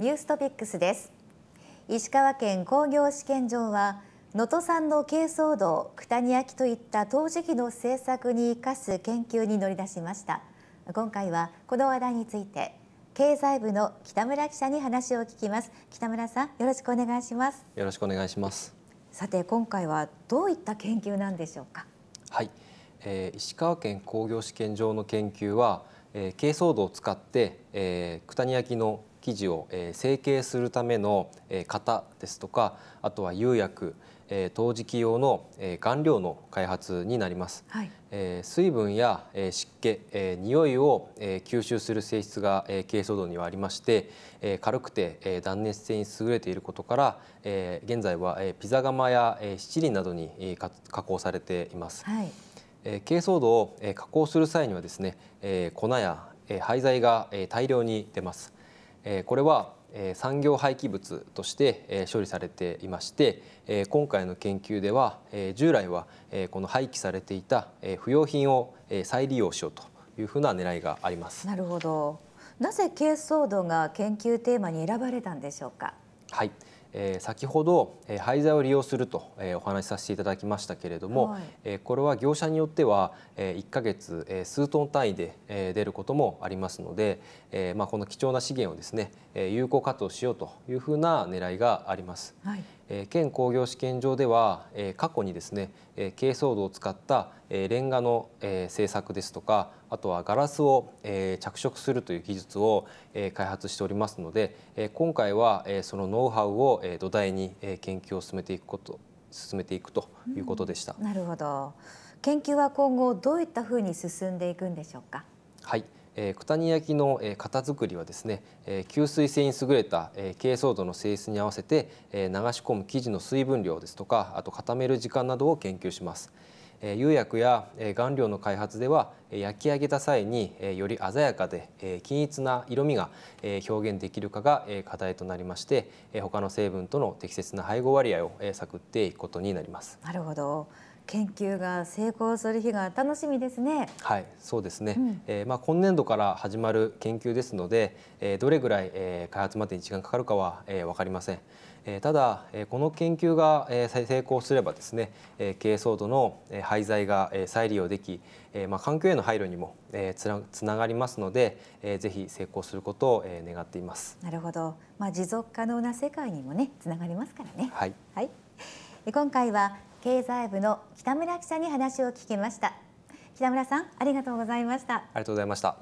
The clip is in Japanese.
ニューストピックスです石川県工業試験場は能登産の珪藻土、九谷焼といった陶磁器の製作に生かす研究に乗り出しました今回はこの話題について経済部の北村記者に話を聞きます北村さんよろしくお願いしますよろしくお願いしますさて今回はどういった研究なんでしょうかはい、えー、石川県工業試験場の研究は、えー、珪藻土を使って、えー、九谷焼の生地を成形するための型ですとかあとは釉薬陶磁器用の顔料の開発になります、はい、水分や湿気匂いを吸収する性質が珪藻土にはありまして軽くて断熱性に優れていることから現在はピザ窯や七輪などに加工されています、はい珪藻土を加工する際にはですね粉や廃材が大量に出ますこれは産業廃棄物として処理されていまして今回の研究では従来はこの廃棄されていた不用品を再利用しようというふうな狙いがありますなるほどなぜ珪藻土が研究テーマに選ばれたんでしょうかはいえ先ほど、え廃材を利用すると、えお話しさせていただきましたけれども、はい、えこれは業者によっては、え1か月、え数トン単位で、え出ることもありますので、えまあ、この貴重な資源をですね、え有効活用しようというふうな狙いがあります。はい県工業試験場では過去にですね珪藻土を使ったレンガの製作ですとかあとはガラスを着色するという技術を開発しておりますので今回はそのノウハウを土台に研究を進めていくこと進めていくということでした。なるほど研究は今後どういったふうに進んでいくんでしょうか。はい、えー、九谷焼の、えー、型作りはですね、えー、吸水性に優れた、えー、珪藻土の性質に合わせて、えー、流し込む生地の水分量ですとかあと固める時間などを研究します。えー、釉薬や、えー、顔料の開発では焼き上げた際に、えー、より鮮やかで、えー、均一な色味が、えー、表現できるかが、えー、課題となりまして、えー、他の成分との適切な配合割合を、えー、探っていくことになります。なるほど。研究が成功する日が楽しみですね。はい、そうですね。うん、えー、まあ今年度から始まる研究ですので、えー、どれぐらい、えー、開発までに時間かかるかは、えー、わかりません。えー、ただ、えー、この研究が、えー、成功すればですね、えー、珪藻土の、えー、廃材が、えー、再利用でき、えー、まあ環境への配慮にも、えー、つなつながりますので、えー、ぜひ成功することを、えー、願っています。なるほど。まあ持続可能な世界にもねつながりますからね。はい。はい。今回は経済部の北村記者に話を聞きました北村さんありがとうございましたありがとうございました